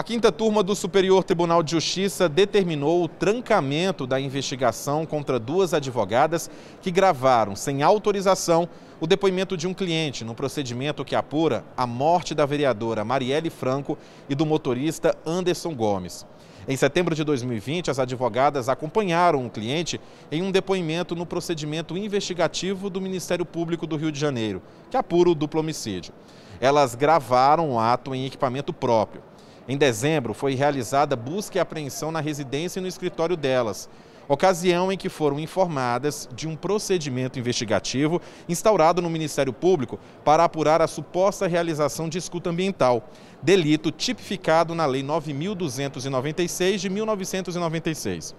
A quinta turma do Superior Tribunal de Justiça determinou o trancamento da investigação contra duas advogadas que gravaram, sem autorização, o depoimento de um cliente no procedimento que apura a morte da vereadora Marielle Franco e do motorista Anderson Gomes. Em setembro de 2020, as advogadas acompanharam o cliente em um depoimento no procedimento investigativo do Ministério Público do Rio de Janeiro, que apura o duplo homicídio. Elas gravaram o ato em equipamento próprio. Em dezembro, foi realizada busca e apreensão na residência e no escritório delas ocasião em que foram informadas de um procedimento investigativo instaurado no Ministério Público para apurar a suposta realização de escuta ambiental, delito tipificado na Lei 9.296 de 1996.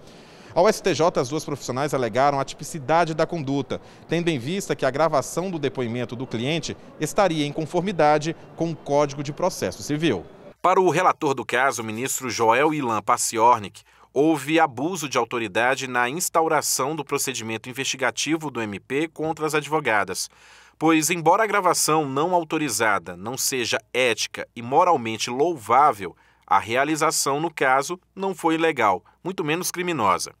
Ao STJ, as duas profissionais alegaram a tipicidade da conduta, tendo em vista que a gravação do depoimento do cliente estaria em conformidade com o Código de Processo Civil. Para o relator do caso, o ministro Joel Ilan Paciornik, houve abuso de autoridade na instauração do procedimento investigativo do MP contra as advogadas, pois, embora a gravação não autorizada não seja ética e moralmente louvável, a realização, no caso, não foi legal, muito menos criminosa.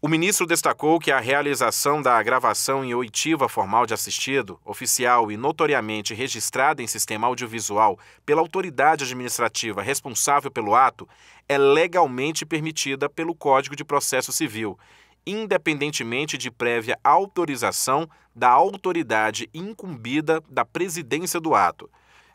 O ministro destacou que a realização da gravação em oitiva formal de assistido, oficial e notoriamente registrada em sistema audiovisual pela autoridade administrativa responsável pelo ato, é legalmente permitida pelo Código de Processo Civil, independentemente de prévia autorização da autoridade incumbida da presidência do ato.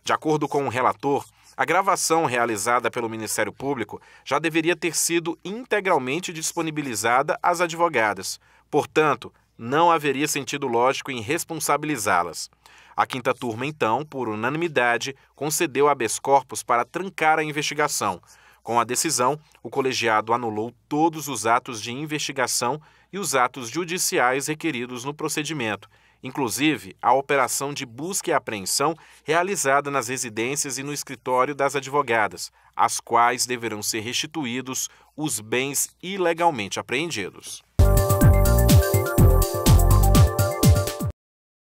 De acordo com o relator, a gravação realizada pelo Ministério Público já deveria ter sido integralmente disponibilizada às advogadas. Portanto, não haveria sentido lógico em responsabilizá-las. A quinta turma, então, por unanimidade, concedeu habeas corpus para trancar a investigação. Com a decisão, o colegiado anulou todos os atos de investigação e os atos judiciais requeridos no procedimento inclusive a operação de busca e apreensão realizada nas residências e no escritório das advogadas, às quais deverão ser restituídos os bens ilegalmente apreendidos.